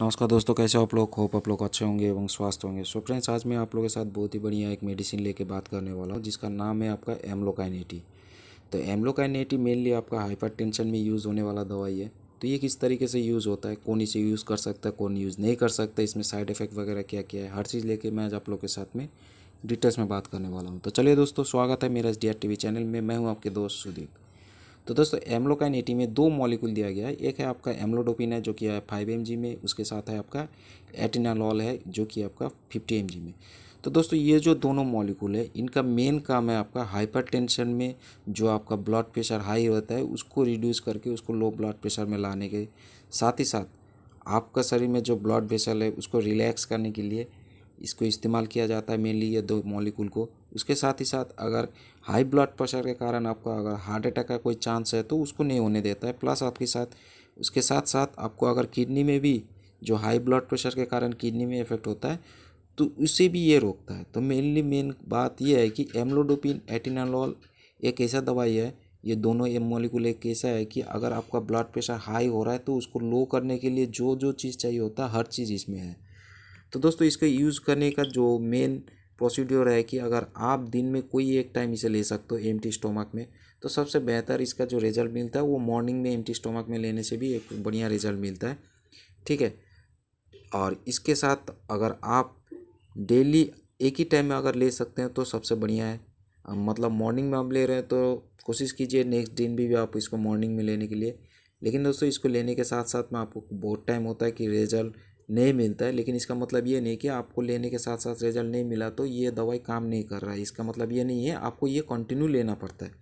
नमस्कार दोस्तों कैसे हो आप लोग होप आप लोग अच्छे होंगे एवं स्वस्थ होंगे सो फ्रेंड्स आज मैं आप लोगों के साथ बहुत ही बढ़िया एक मेडिसिन लेके बात करने वाला हूँ जिसका नाम है आपका एमलोकाइन तो एमलोकाइन एटी मेनली आपका हाइपर में यूज़ होने वाला दवाई है तो ये किस तरीके से यूज़ होता है कौन इसे यूज़ कर सकता है कौन यूज़ नहीं कर सकता इसमें साइड इफ़ेक्ट वगैरह क्या क्या है हर चीज़ लेके मैं आज आप लोग के साथ में डिटेल्स में बात करने वाला हूँ तो चलिए दोस्तों स्वागत है मेरा एस डी आर टी वी चैनल में मैं हूँ आपके दोस्त सुदीप तो दोस्तों एम्लोकाइन एटी में दो मॉलिक्यूल दिया गया है एक है आपका एम्लोडोपिन है जो कि है फाइव एम में उसके साथ है आपका एटिनालॉल है जो कि आपका फिफ्टी एम में तो दोस्तों ये जो दोनों मॉलिक्यूल है इनका मेन काम है आपका हाइपरटेंशन में जो आपका ब्लड प्रेशर हाई रहता है उसको रिड्यूस करके उसको लो ब्लड प्रेशर में लाने के साथ ही साथ आपका शरीर में जो ब्लड वेसल है उसको रिलैक्स करने के लिए इसको इस्तेमाल किया जाता है मेनली ये दो मॉलिक्यूल को उसके साथ ही साथ अगर हाई ब्लड प्रेशर के कारण आपका अगर हार्ट अटैक का कोई चांस है तो उसको नहीं होने देता है प्लस आपके साथ उसके साथ साथ आपको अगर किडनी में भी जो हाई ब्लड प्रेशर के कारण किडनी में इफेक्ट होता है तो उसे भी ये रोकता है तो मेनली मेन बात यह है कि एमलोडोपिन एटिनालॉल एक ऐसा दवाई है ये दोनों एम मॉलिक्यूल एक ऐसा है कि अगर आपका ब्लड प्रेशर हाई हो रहा है तो उसको लो करने के लिए जो जो चीज़ चाहिए होता है हर चीज़ इसमें है तो दोस्तों इसका यूज़ करने का जो मेन प्रोसीड्योर है कि अगर आप दिन में कोई एक टाइम इसे ले सकते हो एम स्टोमक में तो सबसे बेहतर इसका जो रिज़ल्ट मिलता है वो मॉर्निंग में एम स्टोमक में लेने से भी एक बढ़िया रिज़ल्ट मिलता है ठीक है और इसके साथ अगर आप डेली एक ही टाइम में अगर ले सकते हैं तो सबसे बढ़िया है मतलब मॉर्निंग में आप ले रहे हैं तो कोशिश कीजिए नेक्स्ट दिन भी, भी आप इसको मॉर्निंग में लेने के लिए लेकिन दोस्तों इसको लेने के साथ साथ में आपको बहुत टाइम होता है कि रिजल्ट नहीं मिलता है लेकिन इसका मतलब ये नहीं कि आपको लेने के साथ साथ रिजल्ट नहीं मिला तो ये दवाई काम नहीं कर रहा है इसका मतलब ये नहीं है आपको ये कंटिन्यू लेना पड़ता है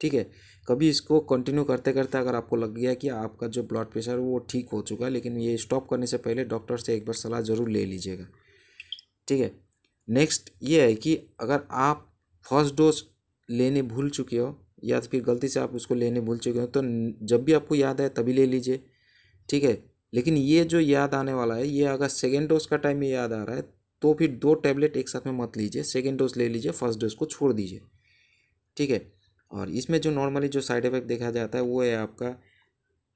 ठीक है कभी इसको कंटिन्यू करते करते अगर आपको लग गया कि आपका जो ब्लड प्रेशर वो ठीक हो चुका है लेकिन ये स्टॉप करने से पहले डॉक्टर से एक बार सलाह ज़रूर ले लीजिएगा ठीक है नेक्स्ट ये है कि अगर आप फर्स्ट डोज लेने भूल चुके हो या फिर गलती से आप उसको लेने भूल चुके हो तो जब भी आपको याद आए तभी ले लीजिए ठीक है लेकिन ये जो याद आने वाला है ये अगर सेकेंड डोज का टाइम में याद आ रहा है तो फिर दो टैबलेट एक साथ में मत लीजिए सेकेंड डोज ले लीजिए फर्स्ट डोज को छोड़ दीजिए ठीक है और इसमें जो नॉर्मली जो साइड इफेक्ट देखा जाता है वो है आपका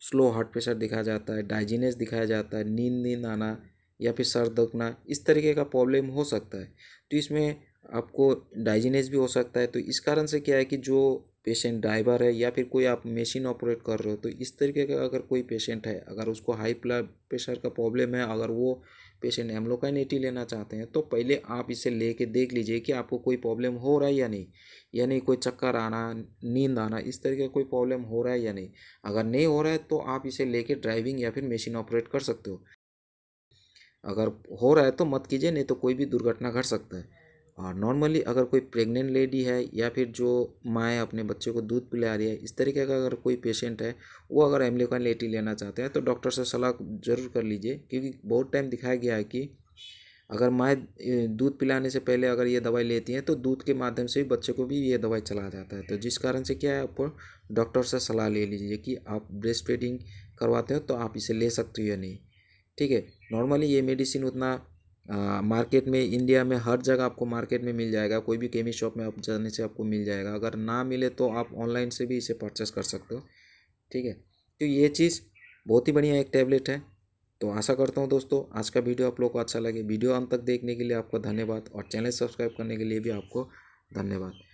स्लो हार्ट प्रेशर दिखा जाता है डाइजीनेस दिखाया जाता है नींद नींद आना या फिर सर दुखना इस तरीके का प्रॉब्लम हो सकता है तो इसमें आपको डाइजीनेस भी हो सकता है तो इस कारण से क्या है कि जो पेशेंट ड्राइवर है या फिर कोई आप मशीन ऑपरेट कर रहे हो तो इस तरीके का अगर कोई पेशेंट है अगर उसको हाई ब्लड प्रेशर का प्रॉब्लम है अगर वो पेशेंट एमलोकाइन एटी लेना चाहते हैं तो पहले आप इसे ले कर देख लीजिए कि आपको कोई प्रॉब्लम हो रहा है या नहीं यानी कोई चक्कर आना नींद आना इस तरीके का कोई प्रॉब्लम हो रहा है या नहीं अगर नहीं हो रहा है तो आप इसे लेके ड्राइविंग या फिर मशीन ऑपरेट कर सकते हो अगर हो रहा है तो मत कीजिए नहीं तो कोई भी दुर्घटना घट सकता है और नॉर्मली अगर कोई प्रेग्नेंट लेडी है या फिर जो माएँ अपने बच्चे को दूध पिला रही है इस तरीके का अगर कोई पेशेंट है वो अगर एम्लिकॉन लेटी लेना चाहते हैं तो डॉक्टर से सलाह जरूर कर लीजिए क्योंकि बहुत टाइम दिखाया गया है कि अगर माए दूध पिलाने से पहले अगर ये दवाई लेती हैं तो दूध के माध्यम से भी बच्चे को भी ये दवाई चला जाता है तो जिस कारण से क्या है आपको डॉक्टर से सलाह ले लीजिए कि आप ब्रेस्ट फीडिंग करवाते हो तो आप इसे ले सकते हो या नहीं ठीक है नॉर्मली ये मेडिसिन उतना मार्केट में इंडिया में हर जगह आपको मार्केट में मिल जाएगा कोई भी केमी शॉप में आप जाने से आपको मिल जाएगा अगर ना मिले तो आप ऑनलाइन से भी इसे परचेस कर सकते हो ठीक है तो ये चीज़ बहुत ही बढ़िया एक टैबलेट है तो आशा करता हूँ दोस्तों आज का वीडियो आप लोग को अच्छा लगे वीडियो अंत तक देखने के लिए आपका धन्यवाद और चैनल सब्सक्राइब करने के लिए भी आपको धन्यवाद